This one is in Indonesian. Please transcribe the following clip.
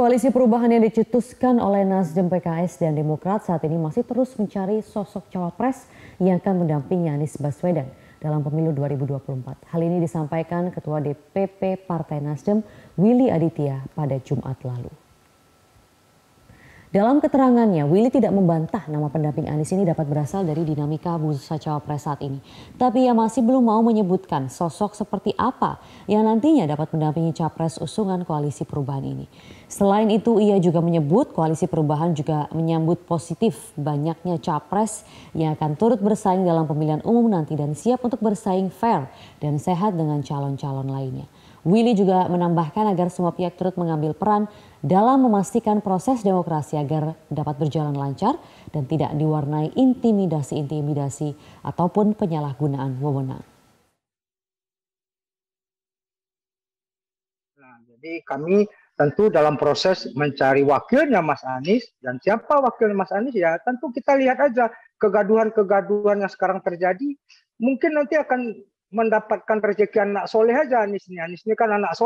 Koalisi perubahan yang dicetuskan oleh Nasdem, PKS, dan Demokrat saat ini masih terus mencari sosok cawapres yang akan mendampingi Anies Baswedan dalam pemilu 2024. Hal ini disampaikan Ketua DPP Partai Nasdem, Willy Aditya, pada Jumat lalu. Dalam keterangannya, Willy tidak membantah nama pendamping Anies ini dapat berasal dari dinamika bursa cawapres saat ini. Tapi ia masih belum mau menyebutkan sosok seperti apa yang nantinya dapat mendampingi capres usungan koalisi perubahan ini. Selain itu, ia juga menyebut koalisi perubahan juga menyambut positif banyaknya capres yang akan turut bersaing dalam pemilihan umum nanti dan siap untuk bersaing fair dan sehat dengan calon-calon lainnya. Willy juga menambahkan agar semua pihak turut mengambil peran dalam memastikan proses demokrasi agar dapat berjalan lancar dan tidak diwarnai intimidasi-intimidasi ataupun penyalahgunaan wewenang. Nah, jadi kami tentu dalam proses mencari wakilnya Mas Anies dan siapa wakilnya Mas Anies ya tentu kita lihat aja kegaduhan-kegaduhan yang sekarang terjadi mungkin nanti akan mendapatkan rezeki anak soleh aja anisnya. Anisnya kan anak soleh.